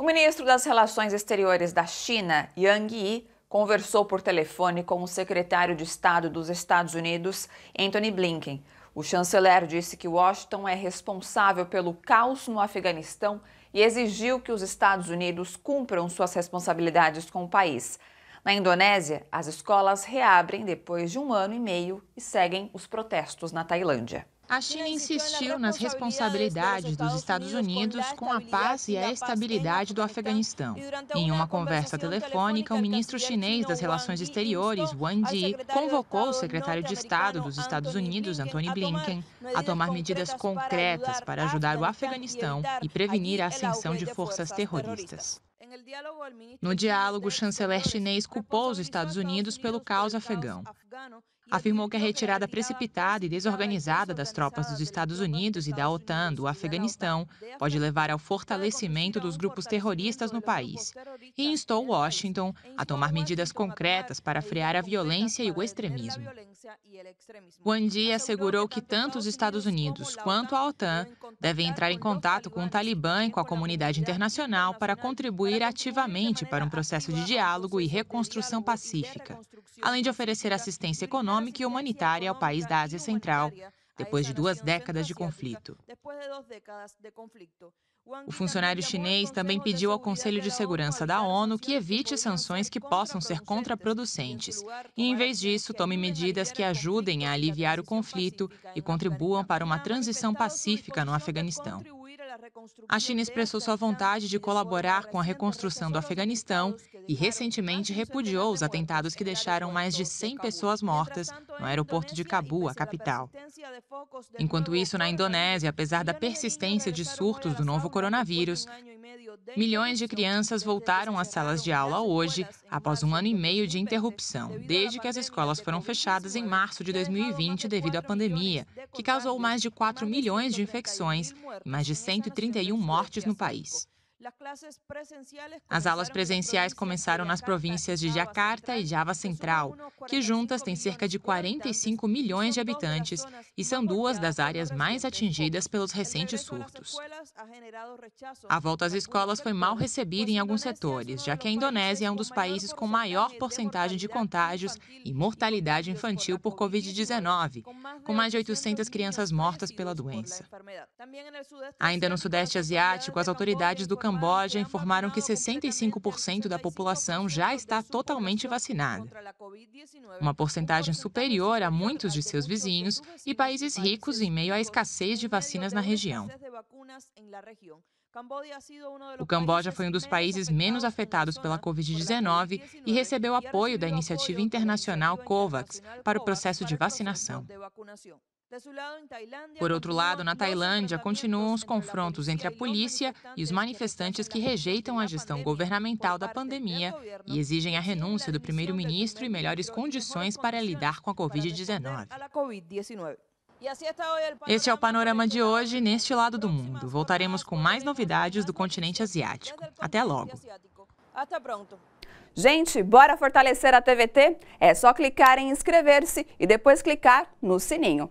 O ministro das Relações Exteriores da China, Yang Yi, conversou por telefone com o secretário de Estado dos Estados Unidos, Anthony Blinken. O chanceler disse que Washington é responsável pelo caos no Afeganistão e exigiu que os Estados Unidos cumpram suas responsabilidades com o país. Na Indonésia, as escolas reabrem depois de um ano e meio e seguem os protestos na Tailândia. A China insistiu nas né? responsabilidades dos Estados Unidos com a paz e a estabilidade do né? então, Afeganistão. Em uma conversa telefônica, o ministro chinês das Relações Exteriores, Wang Yi, convocou o secretário de Estado dos Estados Unidos, Antony Blinken, a tomar medidas concretas para ajudar o Afeganistão e prevenir a é ascensão de forças terroristas. No diálogo, o chanceler chinês culpou os Estados Unidos pelo é caos afegão. Afirmou que a é retirada precipitada e desorganizada das tropas dos Estados Unidos e da OTAN do Afeganistão pode levar ao fortalecimento dos grupos terroristas no país e instou Washington a tomar medidas concretas para frear a violência e o extremismo. Wang Yi assegurou que tanto os Estados Unidos quanto a OTAN devem entrar em contato com o Talibã e com a comunidade internacional para contribuir ativamente para um processo de diálogo e reconstrução pacífica, além de oferecer assistência econômica e humanitária ao país da Ásia Central, depois de duas décadas de conflito. O funcionário chinês também pediu ao Conselho de Segurança da ONU que evite sanções que possam ser contraproducentes e, em é vez disso, tome medidas que ajudem a aliviar o conflito e contribuam para uma transição pacífica no Afeganistão. A China expressou sua vontade de colaborar com a reconstrução do Afeganistão e recentemente repudiou os atentados que deixaram mais de 100 pessoas mortas no aeroporto de Cabul, a capital. Enquanto isso, na Indonésia, apesar da persistência de surtos do novo coronavírus, Milhões de crianças voltaram às salas de aula hoje, após um ano e meio de interrupção, desde que as escolas foram fechadas em março de 2020 devido à pandemia, que causou mais de 4 milhões de infecções e mais de 131 mortes no país. As aulas presenciais começaram nas províncias de Jakarta e Java Central, que juntas têm cerca de 45 milhões de habitantes e são duas das áreas mais atingidas pelos recentes surtos. A volta às escolas foi mal recebida em alguns setores, já que a Indonésia é um dos países com maior porcentagem de contágios e mortalidade infantil por Covid-19, com mais de 800 crianças mortas pela doença. Ainda no Sudeste Asiático, as autoridades do Camboja informaram que 65% da população já está totalmente vacinada, uma porcentagem superior a muitos de seus vizinhos e países ricos em meio à escassez de vacinas na região. O Camboja foi um dos países menos afetados pela Covid-19 e recebeu apoio da iniciativa internacional COVAX para o processo de vacinação. Por outro lado, na Tailândia, continuam os confrontos entre a polícia e os manifestantes que rejeitam a gestão governamental da pandemia e exigem a renúncia do primeiro-ministro e melhores condições para lidar com a Covid-19. Assim este é o panorama de hoje neste lado do mundo. Voltaremos com mais novidades do continente asiático. Até logo. Gente, bora fortalecer a TVT? É só clicar em inscrever-se e depois clicar no sininho.